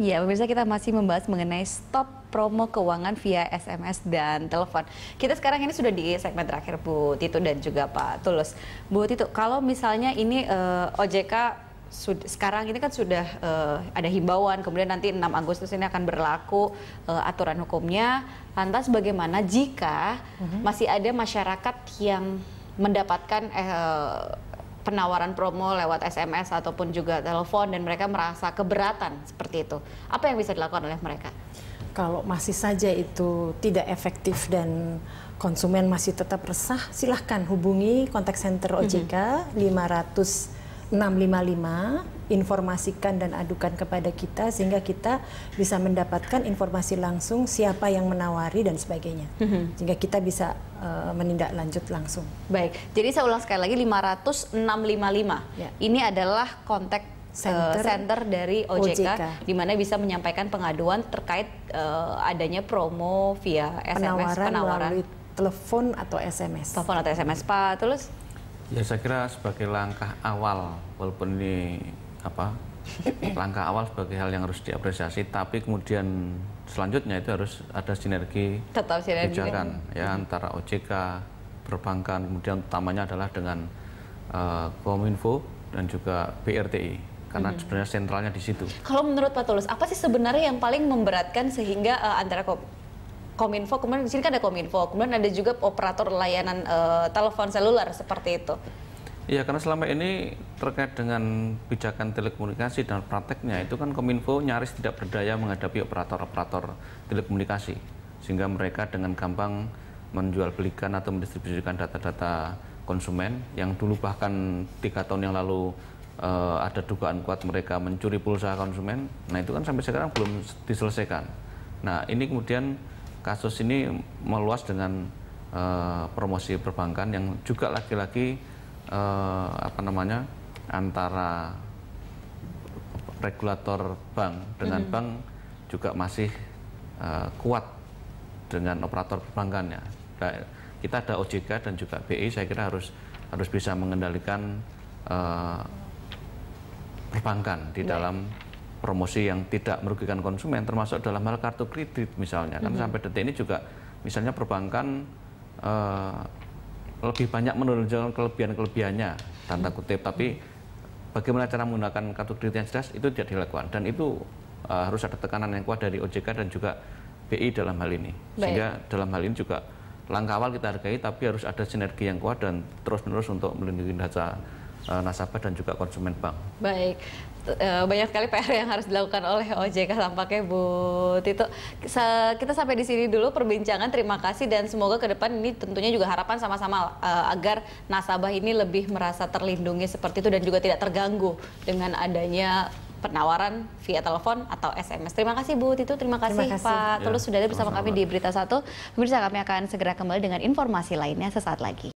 Ya, pemirsa kita masih membahas mengenai stop promo keuangan via SMS dan telepon. Kita sekarang ini sudah di segmen terakhir Bu Tito dan juga Pak Tulus. Bu Tito, kalau misalnya ini uh, eh, OJK sekarang ini kan sudah uh, ada himbauan, kemudian nanti 6 Agustus ini akan berlaku uh, aturan hukumnya. Lantas bagaimana jika uh-huh. masih ada masyarakat yang mendapatkan uh, penawaran promo lewat SMS ataupun juga telepon dan mereka merasa keberatan seperti itu. Apa yang bisa dilakukan oleh mereka? Kalau masih saja itu tidak efektif dan konsumen masih tetap resah, silahkan hubungi kontak center OJK mm -hmm. 500 655 informasikan dan adukan kepada kita sehingga kita bisa mendapatkan informasi langsung siapa yang menawari dan sebagainya mhm. sehingga kita bisa uh, eh, menindak lanjut langsung. Baik, jadi saya ulang sekali lagi 500 ya. ini adalah kontak eh, Center, center dari OJK, OJK. di mana bisa menyampaikan pengaduan terkait uh, adanya promo via SMS penawaran, penawaran. melalui telepon atau SMS. Telepon atau SMS Pak Tulus Ya saya kira sebagai langkah awal walaupun ini apa langkah awal sebagai hal yang harus diapresiasi tapi kemudian selanjutnya itu harus ada sinergi kebijakan ya hmm. antara OJK perbankan kemudian utamanya adalah dengan uh, Kominfo dan juga BRTI karena hmm. sebenarnya sentralnya di situ. Kalau menurut Pak Tulus, apa sih sebenarnya yang paling memberatkan sehingga uh, antara Kominfo, kemudian di sini kan ada Kominfo, kemudian ada juga operator layanan uh, telepon seluler seperti itu. Iya, karena selama ini terkait dengan kebijakan telekomunikasi dan prakteknya itu kan Kominfo nyaris tidak berdaya menghadapi operator-operator telekomunikasi sehingga mereka dengan gampang menjual belikan atau mendistribusikan data-data konsumen yang dulu bahkan tiga tahun yang lalu uh, ada dugaan kuat mereka mencuri pulsa konsumen. Nah itu kan sampai sekarang belum diselesaikan. Nah ini kemudian kasus ini meluas dengan uh, promosi perbankan yang juga lagi-lagi uh, apa namanya antara regulator bank dengan -hmm. bank juga masih uh, kuat dengan operator perbankannya nah, Kita ada OJK dan juga BI saya kira harus harus bisa mengendalikan uh, perbankan di iya. dalam promosi yang tidak merugikan konsumen termasuk dalam hal kartu kredit misalnya kan mm -hmm. sampai detik ini juga misalnya perbankan uh, lebih banyak menunjukkan kelebihan-kelebihannya tanda mm-hmm. kutip tapi bagaimana cara menggunakan kartu kredit yang jelas itu tidak dilakukan dan itu uh, harus ada tekanan yang kuat dari OJK dan juga BI dalam hal ini Baik. sehingga dalam hal ini juga langkah awal kita hargai tapi harus ada sinergi yang kuat dan terus-menerus untuk melindungi data eh, nasabah dan juga konsumen bank. Baik, Eh, banyak sekali PR yang harus dilakukan oleh OJK tampaknya Bu Tito. kita sampai di sini dulu perbincangan. Terima kasih dan semoga ke depan ini tentunya juga harapan sama-sama eh, agar nasabah ini lebih merasa terlindungi seperti itu dan juga tidak terganggu dengan adanya penawaran via telepon atau SMS. Terima kasih Bu Tito, terima kasih, terima kasih. Pak ya, Tulus sudah ada bersama sama -sama. kami di Berita Satu. Pemirsa kami akan segera kembali dengan informasi lainnya sesaat lagi.